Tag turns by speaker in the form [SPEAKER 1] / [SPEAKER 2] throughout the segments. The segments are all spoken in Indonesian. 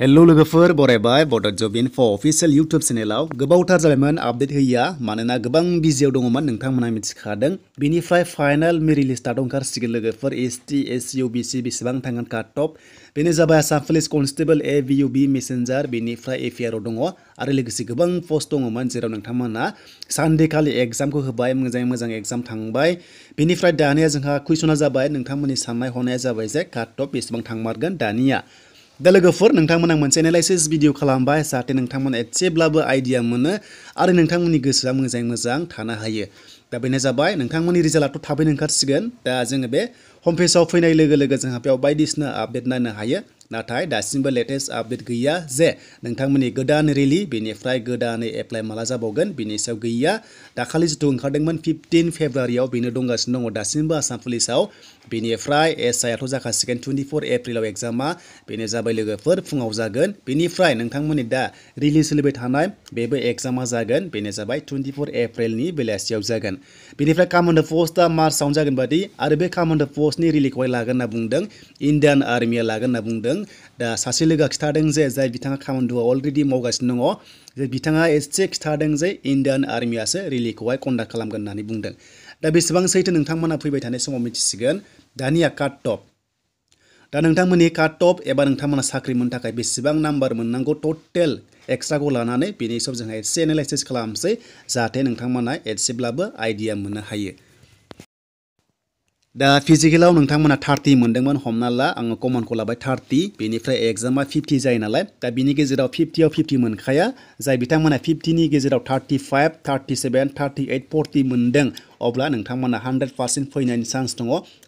[SPEAKER 1] हेलो लोगोफोर बरायबाय बडर जब इनफ' अफिसियेल यूट्यूब चेनेलाव गोबावथार जाबायमोन आपडेट होयिया मानोना गोबां बिजियाव दङमोन नोंथांमोना मिथिखादों बेनिफ्राय फाइनाल मेरि लिस्टआथ' ओंखारसिगोन लोगोफोर एस टी एस सि इउ बि सि बेसेबां थांगोन काट अफ बेनो जाबाय आसाम पुलिस कनस्टेबल ए बि इउ बि मेसेन्जार बेनिफ्राय ए आर आरआव दङ आरो लोगोसे गोबां पस्ट दङमोन जेराव नोंथांमोना सानडेखालि एग्जामखौ होबाय मोजाङै मोजां एग्जाम थांबाय बेनिफ्राय दानिया जोंहा कुइसना जाबाय नोंथांमोननि साननाय हनाया जाबाय जे काट अफ बेसेबां थांमारगोन दानिया Dalam for nang tang manang manse analysis video kalam bae saat te nang tang man etse blabo idea mana ada nang tang mani gesa mang zang mang zang tana haye. Da bae neza bae nang tang mani riza lato tabe nang kar sigan da zang be home face off fai nai lega lega zang hapiao bae disna a bet नाथाय दासिमबो latest update गैया जे नोंथांमोननि गोदान रिलि बेनिफ्राय गोदानै एप्लाइ माला जाबावगोन बेनि सायाव गैया दाखालि जिथु ओंखारदोंमोन फिफ्टिन फेब्रुवारियाव बेनो दंगासिनो दङ दासिमबो आसाम पुलिसाव बेनिफ्राय एस आइआथ' जाखासिगोन टुवेन्टिफर एप्रिलाव एग्जामा बेनो जाबाय लोगोफोर फुङाव जागोन बेनिफ्राय नोंथांमोननि दा रिलि सोलिबाय थानाय बेबो एग्जामा जागोन बेनो जाबाय टुवेन्टिफर एप्रिलनि बेलासियाव जागोन बेनिफ्राय कामान्डो पस्टआ मार्चआवनो जागोन बादि आरो बे कामान्डो पस्टनि रिलिखौहाय लागोन होनना बुंदों इण्डियान आर्मिया लागोन होनना बुंदों da Zeng, the Sasiliga Stardang Zay, the Vitanga Kamandu already Mogas Nongo, the Vitanga is Chick Stardang Zay, Indian Army as a really quite on the Kalamgan Nani Bundan. The Bisbang Satan and Tamana Pubet and Esmo Michigan, Dania Cut Top. Dan yang tamu ni kat top, eh barang tamu nasi kering mentah kai besi bang nombor menanggo total extra gula nane pini sob jengai senilai sis kelam se, zat yang tamu दा फिजिकेलाव नोंथांमोना थार्टि मोन्दोंमोन हमना ला आङो कमनखौ लाबाय थार्टि बेनिफ्राय एग्जामा फिफ्टि जायो नालाय दा बिनि गेजेराव फिफ्टियाव फिफ्टि मोनखाया जाय बिथांमोना फिफ्टिनि गेजेराव thirty five thirty seven thirty eight forty मोन्दों अब्ला नोंथांमोना हान्ड्रेड पार्सेन्ट फैनायनि चान्स दङ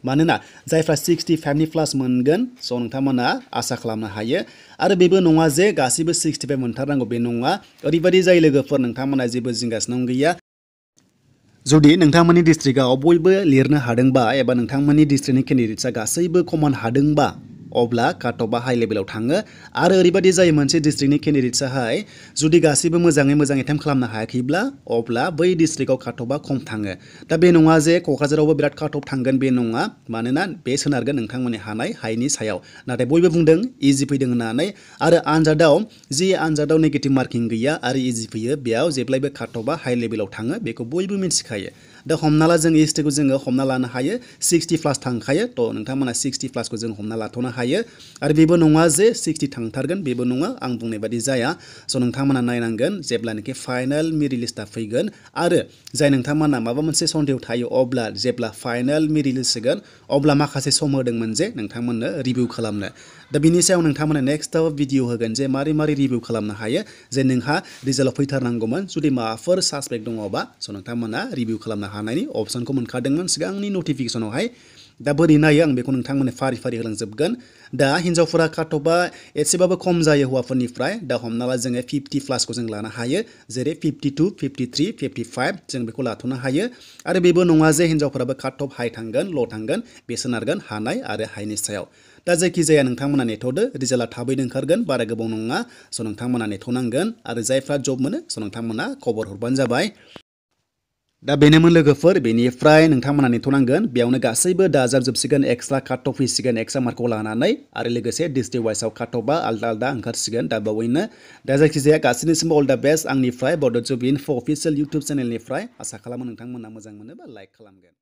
[SPEAKER 1] मानोना जायफ्रा सिक्सटि फाइभनि प्लास मोनगोन स' नोंथांमोना आसा खालामनो हायो आरो बेबो नङा जे गासैबो सिक्सटि फाइभ मोनथारनांगौ बे नङा ओरैबायदि जाय लोगोफोर नोंथांमोना जेबो जिंगासिनो गैया Jodi nang thang mani district ga oboi ba lirna hadeng ba eba nang thang mani district ni kandidat sa ga saiba koman ba अब्ला काटअफआ हाई लेभेलाव थाङो आरो ओरैबायदि जायो मोनसे डिस्ट्रिक्टनि केन्डिडेट्सआहाय जुदि गासैबो मोजाङै मोजां एटेम्प खालामनो हायाखैब्ला अब्ला बै डिस्ट्रिक्टआव काटअफआ खम थाङो दा बे नङा जे क'क्राझारावबो बिराद काटअफ थांगोन बे नङा मानोना बे सोनारगोन नोंथांमोननि हानाय हायनि सायाव नाथाय बयबो बुंदों इजि फैदों होननानै आरो आनजादाव जि आनजादाव नेगेटिभ मार्किं गैया आरो इजि फैयो बेयाव जेब्लायबो काटअफआ हाइ लेभेलाव थाङो बेखौ बयबो मिन्थिखायो दा हमना ला जों एसटिखौ जोङो हमना लानो हायो सिक्सटि प्लास थांखायो थ' सिक्सटी प्लास को जो हमना लाथ'नो हायो आरो बेबो नङा जे सिक्सटि थांथारगोन बेबो नङा आं बुंनाय बादि जाया स' नोंथांमोना नायनांगोन जेब्लानाखि फाइनाल मेरिट लिस्टआ फैगोन आरो जाय नोंथांमोना माबा सन्देह थायो अब्ला जेब्ला फाइनाल मेरिट लिस्ट होगोन अब्ला माखासे सम होदोंमोन जे नोंथांमोननो रिभिउ खालामनो दा बिनि सायाव नोंथांमोना नेक्स्टआव भिडिअ होगोन जे मारे मारे रिव्यू खालामनो हायो जे नोंहा रिजाल्टआव फैथारनांगौमोन जुदि माबाफोर सासपेक्ट दङबा स' नोंथांमोना रिभिउ खालामनो hana ini option kau mengkar dengan segang ini notifikasi oh hai da beri na yang beko nung tang mana fari fari hilang zebgan da hinjau fura katoba etsi baba kom zaya hua fry da hom nala zeng 50 e flask kau zeng lana haiye zere 52 53 55 zeng beko latuna haye ada bebo nung aze hinjau fura baka top hai tanggan lo tanggan besen argan hana ada hai sayau. da ya zai ki tang mana netode rizala tabai deng kargan bara gebong nunga so nung tang mana netonanggan ada zai fra job mana so nung tang mana kobor hurban zabai Da benemen lege fer beni fry neng taman ane tonang gen biau nega seibe da zam zub sigen kato fisigan sigen eksa marko lana nai are lege se diste kato ba al dal da angkar sigen da ba wina da zek sisi ak asini sima olda bes ang ni fry bodo zubin fo official youtube channel ni fry asa kalamun neng taman namazang mene ba like kalam gen.